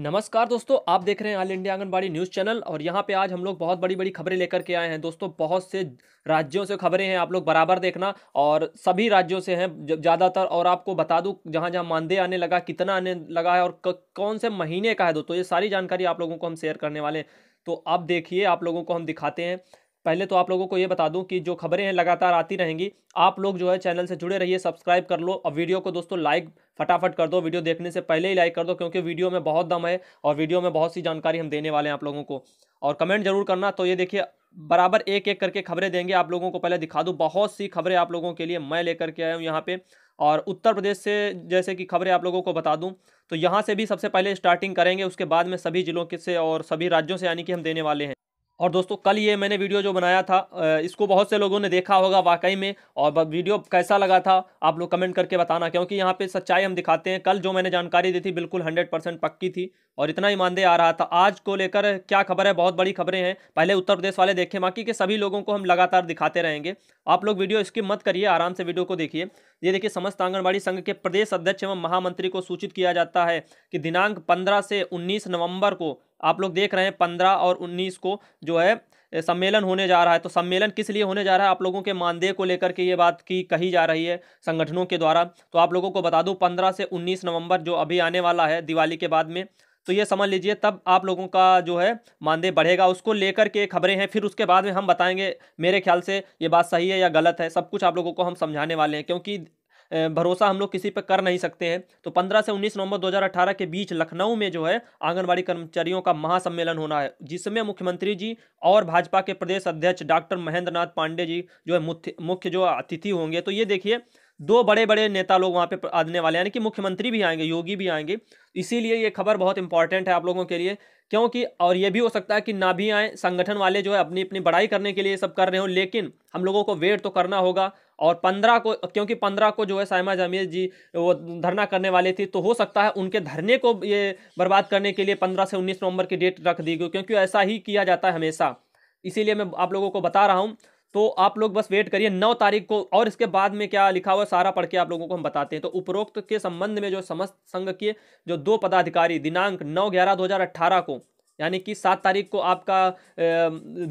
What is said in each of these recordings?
नमस्कार दोस्तों आप देख रहे हैं all India anganwadi news channel और यहाँ पे आज हम लोग बहुत बड़ी बड़ी खबरें लेकर के आए हैं दोस्तों बहुत से राज्यों से खबरें हैं आप लोग बराबर देखना और सभी राज्यों से हैं ज़्यादातर और आपको बता दूँ जहाँ जहाँ मानदेय आने लगा कितना आने लगा है और कौन से महीने का है दोस्तों ये सारी जानकारी आप लोगों को हम शेयर करने वाले हैं तो आप देखिए आप लोगों को हम दिखाते हैं पहले तो आप लोगों को ये बता दूं कि जो खबरें हैं लगातार आती रहेंगी आप लोग जो है चैनल से जुड़े रहिए सब्सक्राइब कर लो और वीडियो को दोस्तों लाइक फटाफट कर दो वीडियो देखने से पहले ही लाइक कर दो क्योंकि वीडियो में बहुत दम है और वीडियो में बहुत सी जानकारी हम देने वाले हैं आप लोगों को और कमेंट जरूर करना तो ये देखिए बराबर एक एक करके खबरें देंगे आप लोगों को पहले दिखा दूँ बहुत सी खबरें आप लोगों के लिए मैं लेकर के आया हूँ यहाँ पर और उत्तर प्रदेश से जैसे कि खबरें आप लोगों को बता दूँ तो यहाँ से भी सबसे पहले स्टार्टिंग करेंगे उसके बाद में सभी जिलों के से और सभी राज्यों से यानी कि हम देने वाले हैं और दोस्तों कल ये मैंने वीडियो जो बनाया था इसको बहुत से लोगों ने देखा होगा वाकई में और वीडियो कैसा लगा था आप लोग कमेंट करके बताना क्योंकि यहाँ पे सच्चाई हम दिखाते हैं कल जो मैंने जानकारी दी थी बिल्कुल हंड्रेड परसेंट पक्की थी और इतना ईमानदेह आ रहा था आज को लेकर क्या खबर है बहुत बड़ी खबरें हैं पहले उत्तर प्रदेश वाले देखें बाकी के सभी लोगों को हम लगातार दिखाते रहेंगे आप लोग वीडियो इसकी मत करिए आराम से वीडियो को देखिए ये देखिए समस्त आंगनबाड़ी संघ के प्रदेश अध्यक्ष एवं महामंत्री को सूचित किया जाता है कि दिनांक पंद्रह से उन्नीस नवम्बर को आप लोग देख रहे हैं पंद्रह और उन्नीस को जो है सम्मेलन होने जा रहा है तो सम्मेलन किस लिए होने जा रहा है आप लोगों के मानदेय को लेकर के ये बात की कही जा रही है संगठनों के द्वारा तो आप लोगों को बता दूं पंद्रह से उन्नीस नवंबर जो अभी आने वाला है दिवाली के बाद में तो ये समझ लीजिए तब आप लोगों का जो है मानदेय बढ़ेगा उसको लेकर के खबरें हैं फिर उसके बाद में हम बताएंगे मेरे ख्याल से ये बात सही है या गलत है सब कुछ आप लोगों को हम समझाने वाले हैं क्योंकि भरोसा हम लोग किसी पर कर नहीं सकते हैं तो पंद्रह से उन्नीस नवंबर 2018 के बीच लखनऊ में जो है आंगनबाड़ी कर्मचारियों का महासम्मेलन होना है जिसमें मुख्यमंत्री जी और भाजपा के प्रदेश अध्यक्ष डॉक्टर महेंद्र नाथ पांडे जी जो है मुख्य जो अतिथि होंगे तो ये देखिए दो बड़े बड़े नेता लोग वहाँ पे आने वाले यानी कि मुख्यमंत्री भी आएंगे योगी भी आएंगे इसीलिए ये खबर बहुत इंपॉर्टेंट है आप लोगों के लिए क्योंकि और ये भी हो सकता है कि ना भी आए संगठन वाले जो है अपनी अपनी बढ़ाई करने के लिए सब कर रहे हो लेकिन हम लोगों को वेट तो करना होगा और पंद्रह को क्योंकि पंद्रह को जो है साइमा जमील जी वो धरना करने वाले थे तो हो सकता है उनके धरने को ये बर्बाद करने के लिए पंद्रह से उन्नीस नवंबर की डेट रख दी गई क्योंकि ऐसा ही किया जाता है हमेशा इसीलिए मैं आप लोगों को बता रहा हूँ तो आप लोग बस वेट करिए नौ तारीख को और इसके बाद में क्या लिखा हुआ सारा पढ़ के आप लोगों को हम बताते हैं तो उपरोक्त के संबंध में जो समस्त संघ के जो दो पदाधिकारी दिनांक नौ ग्यारह दो हज़ार अट्ठारह को यानी कि सात तारीख को आपका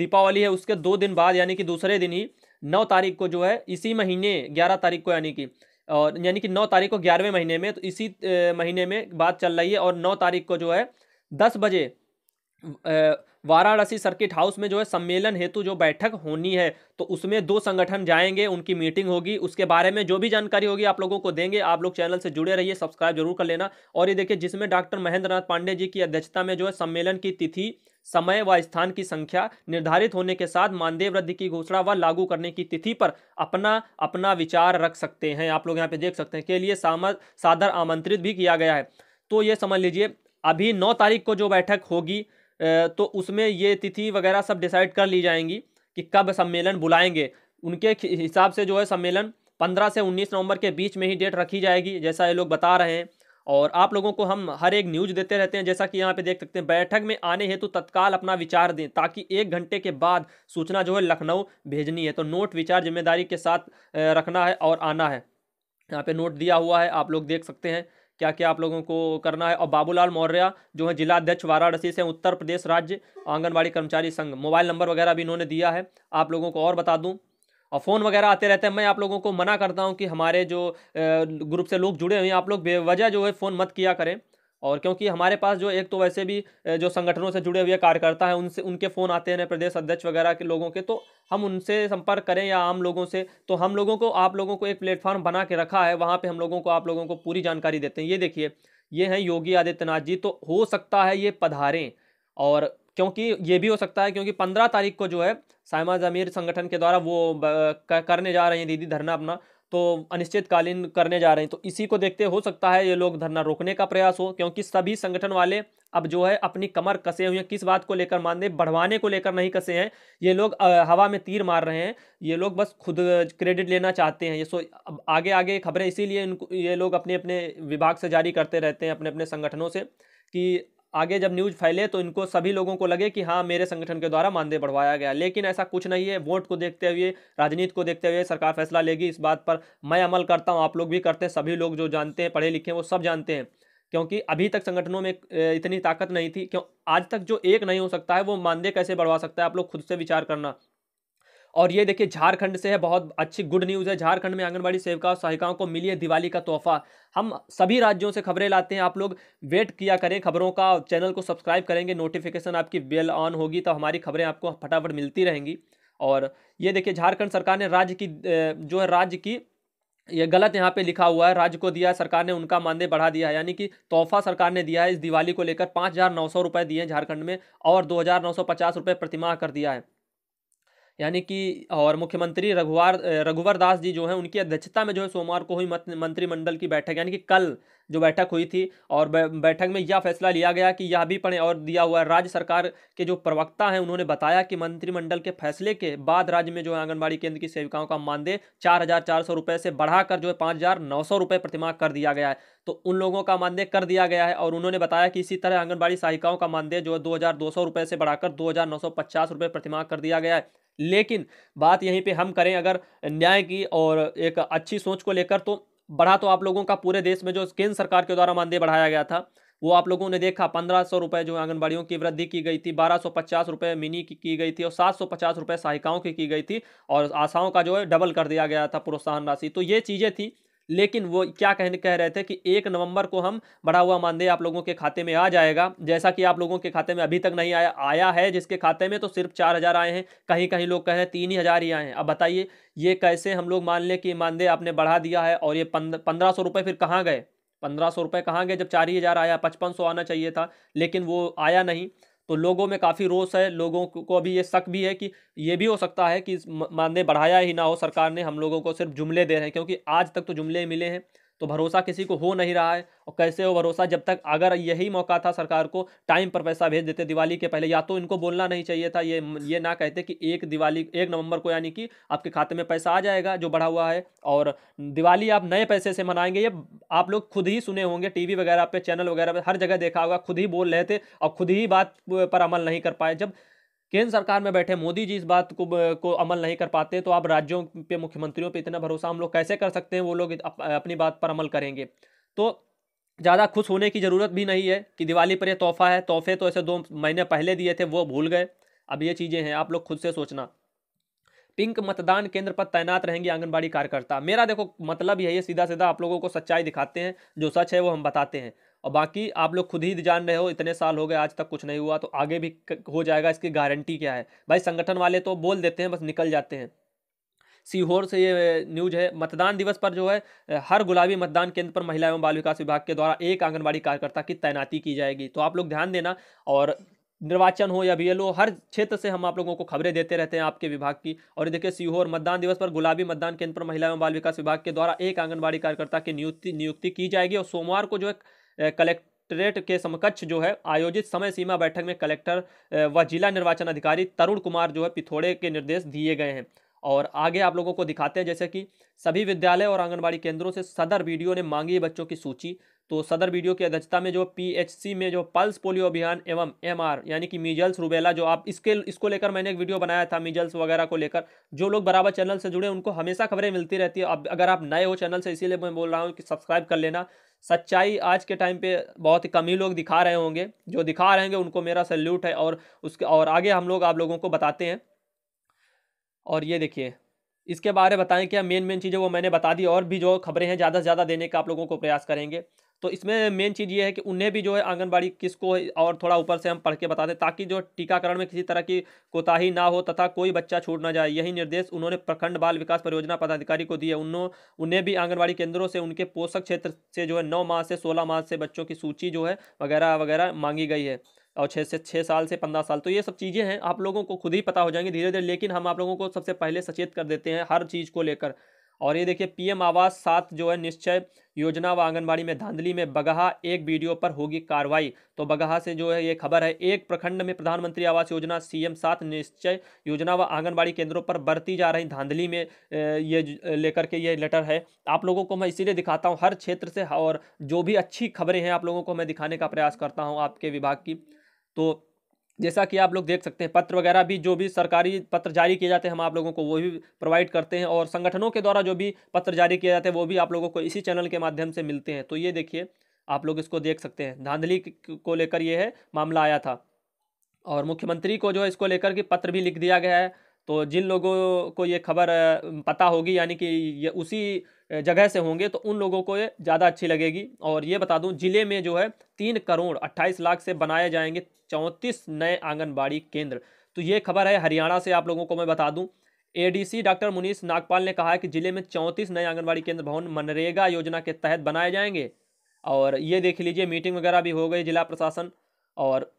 दीपावली है उसके दो दिन बाद यानी कि दूसरे दिन ही नौ तारीख को जो है इसी महीने ग्यारह तारीख को यानी कि और यानी कि नौ तारीख को ग्यारहवें महीने में तो इसी महीने में बात चल रही है और नौ तारीख को जो है दस बजे वाराणसी सर्किट हाउस में जो है सम्मेलन हेतु जो बैठक होनी है तो उसमें दो संगठन जाएंगे उनकी मीटिंग होगी उसके बारे में जो भी जानकारी होगी आप लोगों को देंगे आप लोग चैनल से जुड़े रहिए सब्सक्राइब जरूर कर लेना और ये देखिए जिसमें डॉक्टर महेंद्र नाथ पांडे जी की अध्यक्षता में जो है सम्मेलन की तिथि समय व स्थान की संख्या निर्धारित होने के साथ मानदेय वृद्धि की घोषणा व लागू करने की तिथि पर अपना अपना विचार रख सकते हैं आप लोग यहाँ पे देख सकते हैं के लिए सादर आमंत्रित भी किया गया है तो ये समझ लीजिए अभी नौ तारीख को जो बैठक होगी तो उसमें ये तिथि वगैरह सब डिसाइड कर ली जाएंगी कि कब सम्मेलन बुलाएंगे उनके हिसाब से जो है सम्मेलन पंद्रह से उन्नीस नवंबर के बीच में ही डेट रखी जाएगी जैसा ये लोग बता रहे हैं और आप लोगों को हम हर एक न्यूज देते रहते हैं जैसा कि यहाँ पे देख सकते हैं बैठक में आने हेतु तत्काल अपना विचार दें ताकि एक घंटे के बाद सूचना जो है लखनऊ भेजनी है तो नोट विचार जिम्मेदारी के साथ रखना है और आना है यहाँ पे नोट दिया हुआ है आप लोग देख सकते हैं क्या क्या आप लोगों को करना है और बाबूलाल मौर्य जो है जिला अध्यक्ष वाराणसी से उत्तर प्रदेश राज्य आंगनबाड़ी कर्मचारी संघ मोबाइल नंबर वगैरह भी इन्होंने दिया है आप लोगों को और बता दूँ और फ़ोन वगैरह आते रहते हैं मैं आप लोगों को मना करता हूँ कि हमारे जो ग्रुप से लोग जुड़े हुए हैं आप लोग बेवजह जो है फ़ोन मत किया करें और क्योंकि हमारे पास जो एक तो वैसे भी जो संगठनों से जुड़े हुए कार्यकर्ता हैं उनसे उनके फ़ोन आते हैं प्रदेश अध्यक्ष वगैरह के लोगों के तो हम उनसे संपर्क करें या आम लोगों से तो हम लोगों को आप लोगों को एक प्लेटफॉर्म बना के रखा है वहाँ पर हम लोगों को आप लोगों को पूरी जानकारी देते हैं ये देखिए ये हैं योगी आदित्यनाथ जी तो हो सकता है ये पधारें और क्योंकि ये भी हो सकता है क्योंकि पंद्रह तारीख को जो है सायमा जमीर संगठन के द्वारा वो करने जा रहे हैं दीदी धरना अपना तो अनिश्चितकालीन करने जा रहे हैं तो इसी को देखते हो सकता है ये लोग धरना रोकने का प्रयास हो क्योंकि सभी संगठन वाले अब जो है अपनी कमर कसे हुए हैं किस बात को लेकर मानदेय बढ़वाने को लेकर नहीं कसे हैं ये लोग हवा में तीर मार रहे हैं ये लोग बस खुद क्रेडिट लेना चाहते हैं ये सो अब आगे आगे खबरें इसीलिए इनको ये लोग अपने अपने विभाग से जारी करते रहते हैं अपने अपने संगठनों से कि आगे जब न्यूज़ फैले तो इनको सभी लोगों को लगे कि हाँ मेरे संगठन के द्वारा मानदेय बढ़वाया गया लेकिन ऐसा कुछ नहीं है वोट को देखते हुए राजनीति को देखते हुए सरकार फैसला लेगी इस बात पर मैं अमल करता हूँ आप लोग भी करते हैं सभी लोग जो जानते हैं पढ़े लिखे हैं वो सब जानते हैं क्योंकि अभी तक संगठनों में इतनी ताकत नहीं थी क्यों आज तक जो एक नहीं हो सकता है वो मानदेय कैसे बढ़वा सकता है आप लोग खुद से विचार करना और ये देखिए झारखंड से है बहुत अच्छी गुड न्यूज़ है झारखंड में आंगनबाड़ी सेविका और सहायिकाओं को मिली है दिवाली का तोहफा हम सभी राज्यों से खबरें लाते हैं आप लोग वेट किया करें खबरों का चैनल को सब्सक्राइब करेंगे नोटिफिकेशन आपकी बेल ऑन होगी तो हमारी खबरें आपको फटाफट मिलती रहेंगी और ये देखिए झारखंड सरकार ने राज्य की जो है राज्य की ये गलत यहाँ पे लिखा हुआ है राज्य को दिया है सरकार ने उनका मानदेय बढ़ा दिया है यानी कि तोहफा सरकार ने दिया है इस दिवाली को लेकर पाँच हज़ार नौ सौ रुपये दिए हैं झारखंड में और दो हज़ार नौ सौ पचास रुपये प्रतिमाह कर दिया है यानी कि और मुख्यमंत्री रघुवार रघुवर दास जी जो हैं उनकी अध्यक्षता में जो है सोमवार को हुई मंत्रिमंडल की बैठक यानी कि कल जो बैठक हुई थी और बैठक में यह फैसला लिया गया कि यह भी पड़े और दिया हुआ है राज्य सरकार के जो प्रवक्ता हैं उन्होंने बताया कि मंत्रिमंडल के फैसले के बाद राज्य में जो है आंगनबाड़ी केंद्र की सेविकाओं का मानदेय चार हज़ार चार सौ रुपये से बढ़ाकर जो है पाँच हज़ार नौ सौ रुपये प्रतिमाह कर दिया गया है तो उन लोगों का मानदेय कर दिया गया है और उन्होंने बताया कि इसी तरह आंगनबाड़ी सहायिकाओं का मानदेय जो है दो हज़ार दो सौ रुपये से बढ़ाकर दो हज़ार नौ सौ पचास रुपये प्रतिमाह कर दिया गया है लेकिन बात यहीं पे हम करें अगर न्याय की और एक अच्छी सोच को लेकर तो बढ़ा तो आप लोगों का पूरे देश में जो केंद्र सरकार के द्वारा मानदेय बढ़ाया गया था वो आप लोगों ने देखा पंद्रह सौ रुपये जो आंगनबाड़ियों की वृद्धि की गई थी बारह सौ पचास रुपये मिनी की की गई थी और सात सौ पचास रुपये सहायिकाओं की की गई थी और आशाओं का जो है डबल कर दिया गया था प्रोत्साहन राशि तो ये चीज़ें थी लेकिन वो क्या कहने कह रहे थे कि एक नवंबर को हम बढ़ा हुआ मानदेय आप लोगों के खाते में आ जाएगा जैसा कि आप लोगों के खाते में अभी तक नहीं आया आया है जिसके खाते में तो सिर्फ चार हज़ार आए हैं कहीं कहीं लोग कह रहे हैं तीन ही हज़ार ही आए हैं अब बताइए ये कैसे हम लोग मान लें कि मानदेय आपने बढ़ा दिया है और ये पंद्रह सौ रुपये फिर कहाँ गए पंद्रह सौ रुपये कहाँ गए जब चार ही हज़ार आया पचपन सौ आना चाहिए था लेकिन वो आया नहीं तो लोगों में काफ़ी रोष है लोगों को अभी ये शक भी है कि ये भी हो सकता है कि मानदेय बढ़ाया ही ना हो सरकार ने हम लोगों को सिर्फ जुमले दे रहे हैं क्योंकि आज तक तो जुमले मिले हैं तो भरोसा किसी को हो नहीं रहा है और कैसे हो भरोसा जब तक अगर यही मौका था सरकार को टाइम पर पैसा भेज देते दिवाली के पहले या तो इनको बोलना नहीं चाहिए था ये ये ना कहते कि एक दिवाली एक नवंबर को यानी कि आपके खाते में पैसा आ जाएगा जो बढ़ा हुआ है और दिवाली आप नए पैसे से मनाएंगे ये आप लोग खुद ही सुने होंगे टी वगैरह पे चैनल वगैरह पर हर जगह देखा होगा खुद ही बोल रहे थे और खुद ही बात पर अमल नहीं कर पाए जब केंद्र सरकार में बैठे मोदी जी इस बात को को अमल नहीं कर पाते तो आप राज्यों पे मुख्यमंत्रियों पे इतना भरोसा हम लोग कैसे कर सकते हैं वो लोग अप, अपनी बात पर अमल करेंगे तो ज़्यादा खुश होने की ज़रूरत भी नहीं है कि दिवाली पर ये तोहफा है तोहफे तो ऐसे दो महीने पहले दिए थे वो भूल गए अब ये चीज़ें हैं आप लोग खुद से सोचना पिंक मतदान केंद्र पर तैनात रहेंगे आंगनबाड़ी कार्यकर्ता मेरा देखो मतलब यही है सीधा सीधा आप लोगों को सच्चाई दिखाते हैं जो सच है वो हम बताते हैं और बाकी आप लोग खुद ही जान रहे हो इतने साल हो गए आज तक कुछ नहीं हुआ तो आगे भी हो जाएगा इसकी गारंटी क्या है भाई संगठन वाले तो बोल देते हैं बस निकल जाते हैं सीहोर से ये न्यूज है मतदान दिवस पर जो है हर गुलाबी मतदान केंद्र पर महिला एवं बाल विकास विभाग के द्वारा एक आंगनबाड़ी कार्यकर्ता की तैनाती की जाएगी तो आप लोग ध्यान देना और निर्वाचन हो या बी हर क्षेत्र से हम आप लोगों को खबरें देते रहते हैं आपके विभाग की और देखिए सीहोर मतदान दिवस पर गुलाबी मतदान केंद्र पर महिला एवं बाल विकास विभाग के द्वारा एक आंगनबाड़ी कार्यकर्ता की नियुक्ति नियुक्ति की जाएगी और सोमवार को जो है कलेक्ट्रेट के समकक्ष जो है आयोजित समय सीमा बैठक में कलेक्टर व जिला निर्वाचन अधिकारी तरुण कुमार जो है पिथौड़े के निर्देश दिए गए हैं और आगे आप लोगों को दिखाते हैं जैसे कि सभी विद्यालय और आंगनबाड़ी केंद्रों से सदर वीडियो ने मांगी बच्चों की सूची तो सदर वीडियो की अध्यक्षता में जो पीएचसी में जो पल्स पोलियो अभियान एवं एमआर यानी कि मीजल्स रूबेला जो आप इसके इसको लेकर मैंने एक वीडियो बनाया था मीजल्स वगैरह को लेकर जो लोग बराबर चैनल से जुड़े उनको हमेशा खबरें मिलती रहती है अब अगर आप नए हो चैनल से इसीलिए मैं बोल रहा हूँ कि सब्सक्राइब कर लेना सच्चाई आज के टाइम पे बहुत ही कम ही लोग दिखा रहे होंगे जो दिखा रहे होंगे उनको मेरा सैल्यूट है और उसके और आगे हम लोग आप लोगों को बताते हैं और ये देखिए इसके बारे में बताएं क्या मेन मेन चीज़ें वो मैंने बता दी और भी जो खबरें हैं ज़्यादा से ज़्यादा देने का आप लोगों को प्रयास करेंगे तो इसमें मेन चीज़ ये है कि उन्हें भी जो है आंगनबाड़ी किसको और थोड़ा ऊपर से हम पढ़ के बता दें ताकि जो टीकाकरण में किसी तरह की कोताही ना हो तथा कोई बच्चा छूट ना जाए यही निर्देश उन्होंने प्रखंड बाल विकास परियोजना पदाधिकारी को दिए उन्होंने उन्हें भी आंगनबाड़ी केंद्रों से उनके पोषक क्षेत्र से जो है नौ माह से सोलह माह से बच्चों की सूची जो है वगैरह वगैरह मांगी गई है और छः से छः साल से पंद्रह साल तो ये सब चीज़ें हैं आप लोगों को खुद ही पता हो जाएंगी धीरे धीरे लेकिन हम आप लोगों को सबसे पहले सचेत कर देते हैं हर चीज़ को लेकर और ये देखिए पीएम आवास सात जो है निश्चय योजना व आंगनबाड़ी में धांधली में बगहा एक वीडियो पर होगी कार्रवाई तो बगहा से जो है ये खबर है एक प्रखंड में प्रधानमंत्री आवास योजना सीएम सात निश्चय योजना व आंगनबाड़ी केंद्रों पर बरती जा रही धांधली में ये लेकर के ये लेटर है आप लोगों को मैं इसीलिए दिखाता हूँ हर क्षेत्र से और जो भी अच्छी खबरें हैं आप लोगों को मैं दिखाने का प्रयास करता हूँ आपके विभाग की तो जैसा कि आप लोग देख सकते हैं पत्र वगैरह भी जो भी सरकारी पत्र जारी किए जाते हैं हम आप लोगों को वो भी प्रोवाइड करते हैं और संगठनों के द्वारा जो भी पत्र जारी किए जाते हैं वो भी आप लोगों को इसी चैनल के माध्यम से मिलते हैं तो ये देखिए आप लोग इसको देख सकते हैं धांधली को लेकर ये है मामला आया था और मुख्यमंत्री को जो है इसको लेकर के पत्र भी लिख दिया गया है तो जिन लोगों को ये खबर पता होगी यानी कि ये उसी जगह से होंगे तो उन लोगों को ये ज़्यादा अच्छी लगेगी और ये बता दूं ज़िले में जो है तीन करोड़ अट्ठाईस लाख से बनाए जाएंगे चौंतीस नए आंगनबाड़ी केंद्र तो ये खबर है हरियाणा से आप लोगों को मैं बता D ADC doctor Munish Nagpal ने कहा है कि ज़िले में चौंतीस नए आंगनबाड़ी केंद्र भवन मनरेगा योजना के तहत बनाए जाएंगे और ये देख लीजिए मीटिंग वगैरह भी हो गई जिला प्रशासन और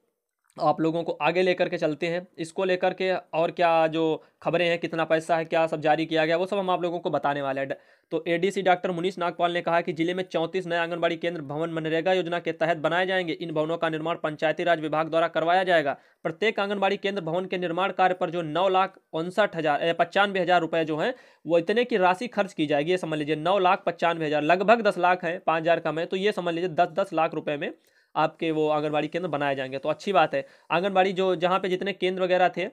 आप लोगों को आगे लेकर के चलते हैं इसको लेकर के और क्या जो खबरें हैं कितना पैसा है क्या सब जारी किया गया वो सब हम आप लोगों को बताने वाले हैं तो एडीसी डॉक्टर मुनीष नागपाल ने कहा कि जिले में 34 नए आंगनबाड़ी केंद्र भवन मनरेगा योजना के तहत बनाए जाएंगे इन भवनों का निर्माण पंचायती राज विभाग द्वारा करवाया जाएगा प्रत्येक आंगनबाड़ी केंद्र भवन के निर्माण कार्य पर जो नौ लाख उनसठ हज़ार पचानवे हज़ार रुपये जो हैं वो इतने की राशि खर्च की जाएगी ये समझ लीजिए नौ लाख पचानवे हज़ार लगभग दस लाख है पाँच हज़ार कम है तो ये समझ लीजिए दस दस लाख रुपये में आपके वो आंगनबाड़ी केंद्र बनाए जाएंगे तो अच्छी बात है आंगनबाड़ी जो जहाँ पे जितने केंद्र वगैरह थे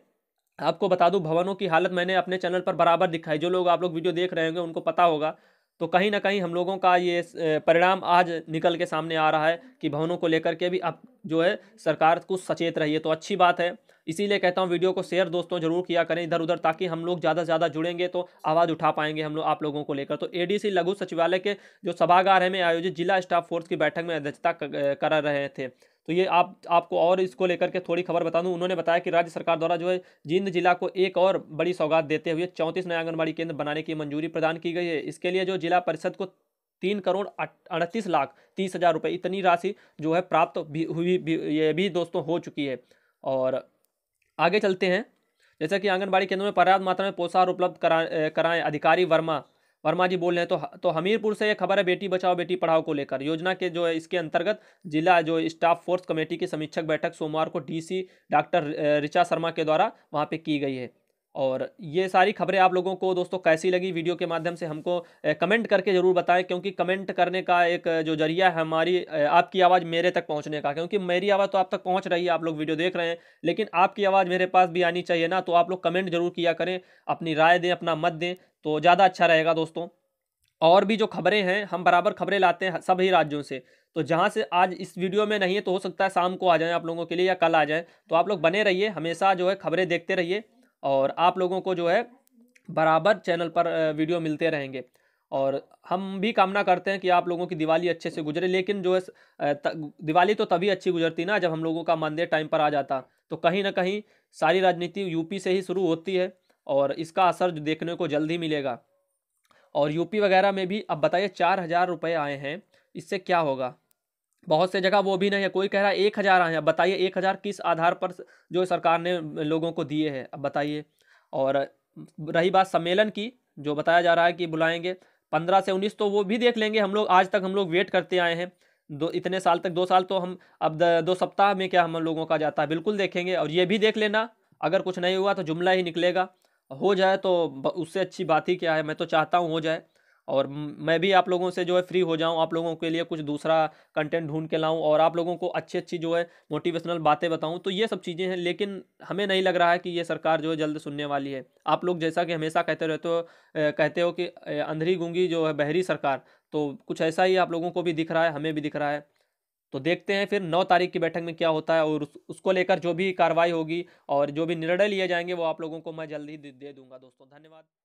आपको बता दूं भवनों की हालत मैंने अपने चैनल पर बराबर दिखाई जो लोग आप लोग वीडियो देख रहे होंगे उनको पता होगा तो कहीं ना कहीं हम लोगों का ये परिणाम आज निकल के सामने आ रहा है कि भवनों को लेकर के भी अब जो है सरकार कुछ सचेत रही है तो अच्छी बात है इसीलिए कहता हूँ वीडियो को शेयर दोस्तों जरूर किया करें इधर उधर ताकि हम लोग ज़्यादा से ज़्यादा जुड़ेंगे तो आवाज़ उठा पाएंगे हम लोग आप लोगों को लेकर तो एडीसी लघु सचिवालय के जो सभागार है में आयोजित जिला स्टाफ फोर्स की बैठक में अध्यक्षता कर रहे थे तो ये आप आपको और इसको लेकर के थोड़ी खबर बता दूँ उन्होंने बताया कि राज्य सरकार द्वारा जो है जींद जिला को एक और बड़ी सौगात देते हुए चौंतीस नए आंगनबाड़ी केंद्र बनाने की मंजूरी प्रदान की गई है इसके लिए जो जिला परिषद को तीन करोड़ अड़तीस लाख तीस हज़ार रुपये इतनी राशि जो है प्राप्त भी हुई भी, ये भी दोस्तों हो चुकी है और आगे चलते हैं जैसा कि आंगनबाड़ी केंद्रों में पर्याप्त मात्रा में पोषाहार उपलब्ध करा कराएं अधिकारी वर्मा वर्मा जी बोल रहे हैं तो तो हमीरपुर से ये खबर है बेटी बचाओ बेटी पढ़ाओ को लेकर योजना के जो है इसके अंतर्गत जिला जो स्टाफ फोर्स कमेटी की समीक्षक बैठक सोमवार को डीसी डॉक्टर ऋचा शर्मा के द्वारा वहाँ पे की गई है और ये सारी खबरें आप लोगों को दोस्तों कैसी लगी वीडियो के माध्यम से हमको कमेंट करके ज़रूर बताएं क्योंकि कमेंट करने का एक जो जरिया है हमारी आपकी आवाज़ मेरे तक पहुंचने का क्योंकि मेरी आवाज़ तो आप तक पहुंच रही है आप लोग वीडियो देख रहे हैं लेकिन आपकी आवाज़ मेरे पास भी आनी चाहिए ना तो आप लोग कमेंट ज़रूर किया करें अपनी राय दें अपना मत दें तो ज़्यादा अच्छा रहेगा दोस्तों और भी जो खबरें हैं हम बराबर खबरें लाते हैं सभी राज्यों से तो जहाँ से आज इस वीडियो में नहीं है तो हो सकता है शाम को आ जाएँ आप लोगों के लिए या कल आ जाएँ तो आप लोग बने रहिए हमेशा जो है खबरें देखते रहिए और आप लोगों को जो है बराबर चैनल पर वीडियो मिलते रहेंगे और हम भी कामना करते हैं कि आप लोगों की दिवाली अच्छे से गुजरे लेकिन जो है दिवाली तो तभी अच्छी गुजरती ना जब हम लोगों का मानदेय टाइम पर आ जाता तो कहीं ना कहीं सारी राजनीति यूपी से ही शुरू होती है और इसका असर देखने को जल्द ही मिलेगा और यूपी वगैरह में भी अब बताइए चार हज़ार रुपये आए हैं इससे क्या होगा बहुत से जगह वो भी नहीं है कोई कह रहा है एक हज़ार आए बताइए एक हज़ार किस आधार पर जो सरकार ने लोगों को दिए हैं अब बताइए और रही बात सम्मेलन की जो बताया जा रहा है कि बुलाएंगे पंद्रह से उन्नीस तो वो भी देख लेंगे हम लोग आज तक हम लोग वेट करते आए हैं दो इतने साल तक दो साल तो हम अब दो सप्ताह में क्या हम लोगों का जाता है बिल्कुल देखेंगे और ये भी देख लेना अगर कुछ नहीं हुआ तो जुमला ही निकलेगा हो जाए तो उससे अच्छी बात ही क्या है मैं तो चाहता हूँ हो जाए और मैं भी आप लोगों से जो है फ्री हो जाऊं आप लोगों के लिए कुछ दूसरा कंटेंट ढूंढ के लाऊं और आप लोगों को अच्छी अच्छी जो है मोटिवेशनल बातें बताऊं तो ये सब चीज़ें हैं लेकिन हमें नहीं लग रहा है कि ये सरकार जो है जल्द सुनने वाली है आप लोग जैसा कि हमेशा कहते रहते हो कहते हो कि अंधरी गूंगी जो है बहरी सरकार तो कुछ ऐसा ही आप लोगों को भी दिख रहा है हमें भी दिख रहा है तो देखते हैं फिर नौ तारीख की बैठक में क्या होता है और उस, उसको लेकर जो भी कार्रवाई होगी और जो भी निर्णय लिए जाएंगे वो आप लोगों को मैं ही दे दूंगा दोस्तों धन्यवाद